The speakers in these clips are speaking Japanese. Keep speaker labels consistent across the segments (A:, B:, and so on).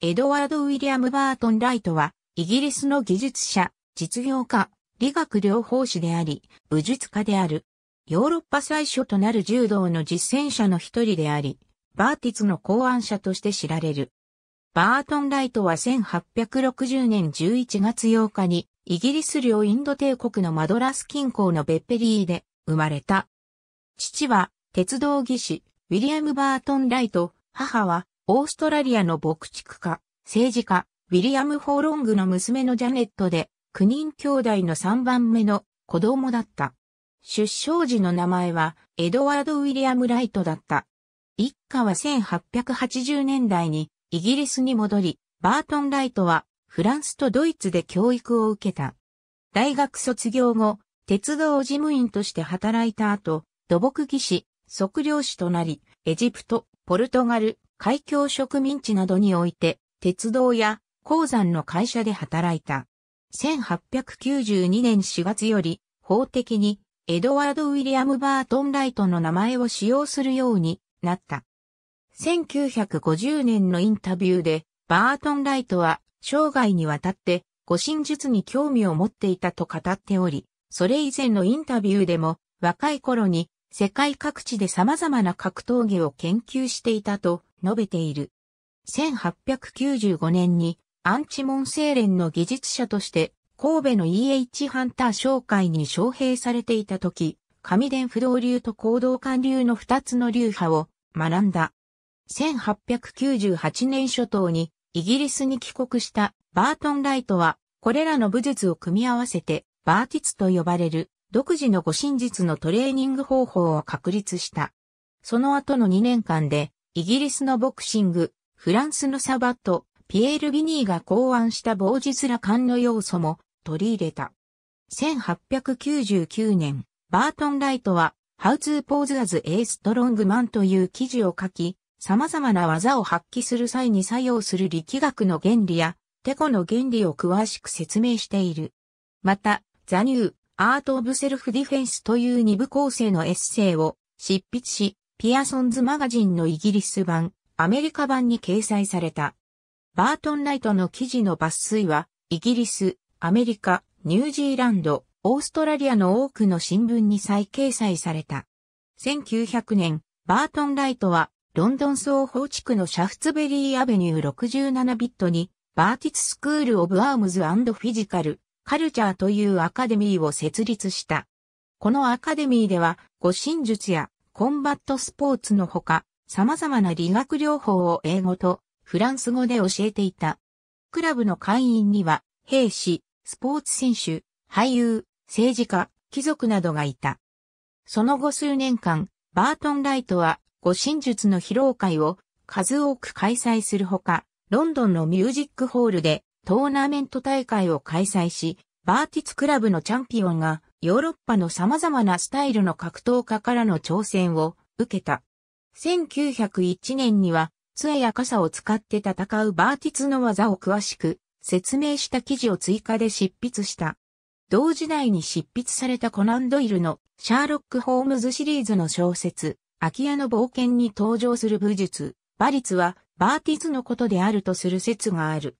A: エドワード・ウィリアム・バートン・ライトは、イギリスの技術者、実業家、理学療法士であり、武術家である。ヨーロッパ最初となる柔道の実践者の一人であり、バーティツの考案者として知られる。バートン・ライトは1860年11月8日に、イギリス領インド帝国のマドラス近郊のベッペリーで生まれた。父は鉄道技師、ウィリアム・バートン・ライト、母はオーストラリアの牧畜家、政治家、ウィリアム・フォーロングの娘のジャネットで、9人兄弟の3番目の子供だった。出生時の名前は、エドワード・ウィリアム・ライトだった。一家は1880年代にイギリスに戻り、バートン・ライトはフランスとドイツで教育を受けた。大学卒業後、鉄道事務員として働いた後、土木技師、測量士となり、エジプト、ポルトガル、海峡植民地などにおいて、鉄道や鉱山の会社で働いた。1892年4月より、法的に、エドワード・ウィリアム・バートン・ライトの名前を使用するようになった。1950年のインタビューで、バートン・ライトは、生涯にわたって、護身術に興味を持っていたと語っており、それ以前のインタビューでも、若い頃に、世界各地で様々な格闘技を研究していたと述べている。1895年にアンチモンセーレンの技術者として神戸の EH ハンター商会に招聘されていた時、神殿不動流と行動管流の二つの流派を学んだ。1898年初頭にイギリスに帰国したバートン・ライトはこれらの武術を組み合わせてバーティツと呼ばれる独自の護身術のトレーニング方法を確立した。その後の2年間でイギリスのボクシング、フランスのサバと、ピエール・ビニーが考案した棒実ら感の要素も取り入れた。1899年、バートン・ライトは、How to Pose as a Strong Man という記事を書き、様々な技を発揮する際に作用する力学の原理や、テコの原理を詳しく説明している。また、ザニュー、アート・オブ・セルフ・ディフェンスという二部構成のエッセイを執筆し、ピアソンズマガジンのイギリス版、アメリカ版に掲載された。バートン・ライトの記事の抜粋は、イギリス、アメリカ、ニュージーランド、オーストラリアの多くの新聞に再掲載された。1900年、バートン・ライトは、ロンドン総法地区のシャフツベリーアベニュー67ビットに、バーティツスクール・オブ・アームズ・フィジカル、カルチャーというアカデミーを設立した。このアカデミーでは、護身術やコンバットスポーツのほか、様々な理学療法を英語とフランス語で教えていた。クラブの会員には、兵士、スポーツ選手、俳優、政治家、貴族などがいた。その後数年間、バートン・ライトは、護身術の披露会を数多く開催するほか、ロンドンのミュージックホールでトーナメント大会を開催し、バーティツクラブのチャンピオンがヨーロッパの様々なスタイルの格闘家からの挑戦を受けた。1901年には杖や傘を使って戦うバーティツの技を詳しく説明した記事を追加で執筆した。同時代に執筆されたコナンドイルのシャーロック・ホームズシリーズの小説、空き家の冒険に登場する武術、バリツはバーティツのことであるとする説がある。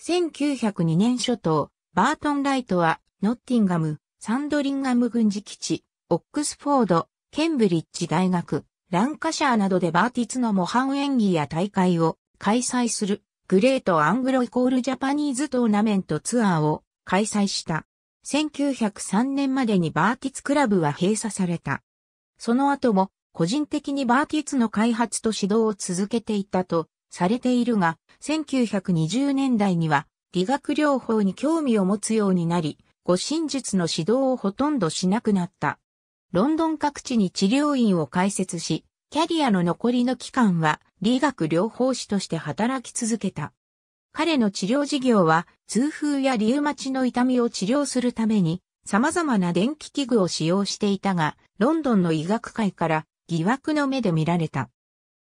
A: 1902年初頭、バートン・ライトはノッティンガム、サンドリンガム軍事基地、オックスフォード、ケンブリッジ大学、ランカシャーなどでバーティツの模範演技や大会を開催するグレートアングロイコールジャパニーズトーナメントツアーを開催した。1903年までにバーティツクラブは閉鎖された。その後も個人的にバーティツの開発と指導を続けていたとされているが、1920年代には理学療法に興味を持つようになり、護身術の指導をほとんどしなくなった。ロンドン各地に治療院を開設し、キャリアの残りの期間は理学療法士として働き続けた。彼の治療事業は痛風やリウマチの痛みを治療するために様々な電気器具を使用していたが、ロンドンの医学界から疑惑の目で見られた。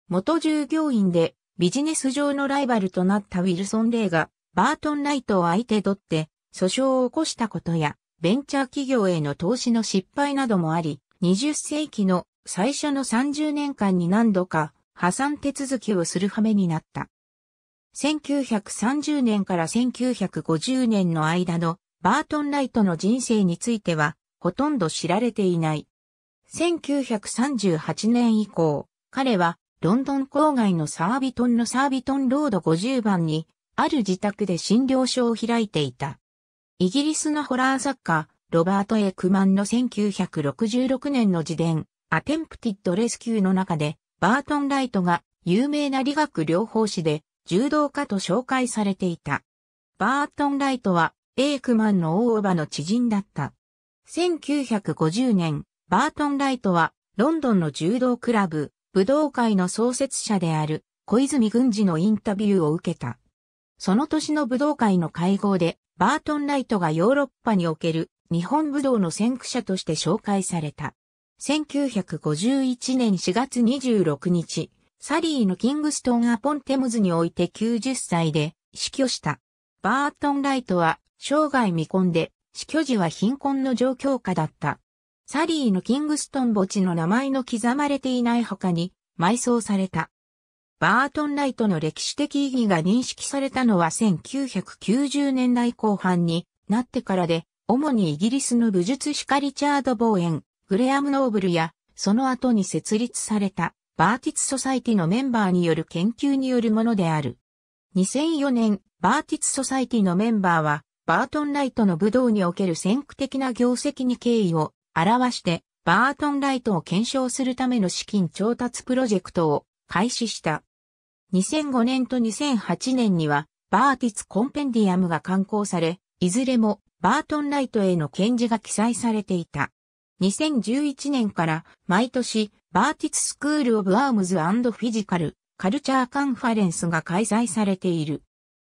A: 元従業員でビジネス上のライバルとなったウィルソン・レイがバートン・ライトを相手取って訴訟を起こしたことや、ベンチャー企業への投資の失敗などもあり、20世紀の最初の30年間に何度か破産手続きをする羽目になった。1930年から1950年の間のバートン・ライトの人生についてはほとんど知られていない。1938年以降、彼はロンドン郊外のサービトンのサービトンロード50番にある自宅で診療所を開いていた。イギリスのホラー作家、ロバート・エクマンの1966年の自伝、アテンプティッド・レスキューの中で、バートン・ライトが有名な理学療法士で、柔道家と紹介されていた。バートン・ライトは、エイクマンの大叔母の知人だった。1950年、バートン・ライトは、ロンドンの柔道クラブ、武道会の創設者である、小泉軍司のインタビューを受けた。その年の武道会の会合で、バートン・ライトがヨーロッパにおける日本武道の先駆者として紹介された。1951年4月26日、サリーのキングストン・アポン・テムズにおいて90歳で死去した。バートン・ライトは生涯未婚で死去時は貧困の状況下だった。サリーのキングストン墓地の名前の刻まれていない他に埋葬された。バートンライトの歴史的意義が認識されたのは1990年代後半になってからで、主にイギリスの武術史家リチャード・ボーエン、グレアム・ノーブルや、その後に設立されたバーティツ・ソサイティのメンバーによる研究によるものである。2004年、バーティツ・ソサイティのメンバーは、バートン・ライトの武道における先駆的な業績に敬意を表して、バートン・ライトを検証するための資金調達プロジェクトを開始した。2005年と2008年には、バーティツコンペンディアムが刊行され、いずれもバートンライトへの検事が記載されていた。2011年から毎年バーティツスクールオブアームズフィジカルカルチャーカンファレンスが開催されている。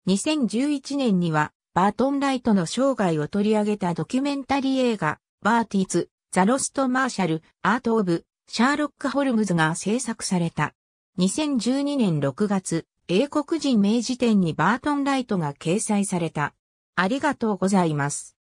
A: 2011年にはバートンライトの生涯を取り上げたドキュメンタリー映画バーティツ・ザ・ロスト・マーシャル・アート・オブ・シャーロック・ホルムズが制作された。2012年6月、英国人名治典にバートンライトが掲載された。ありがとうございます。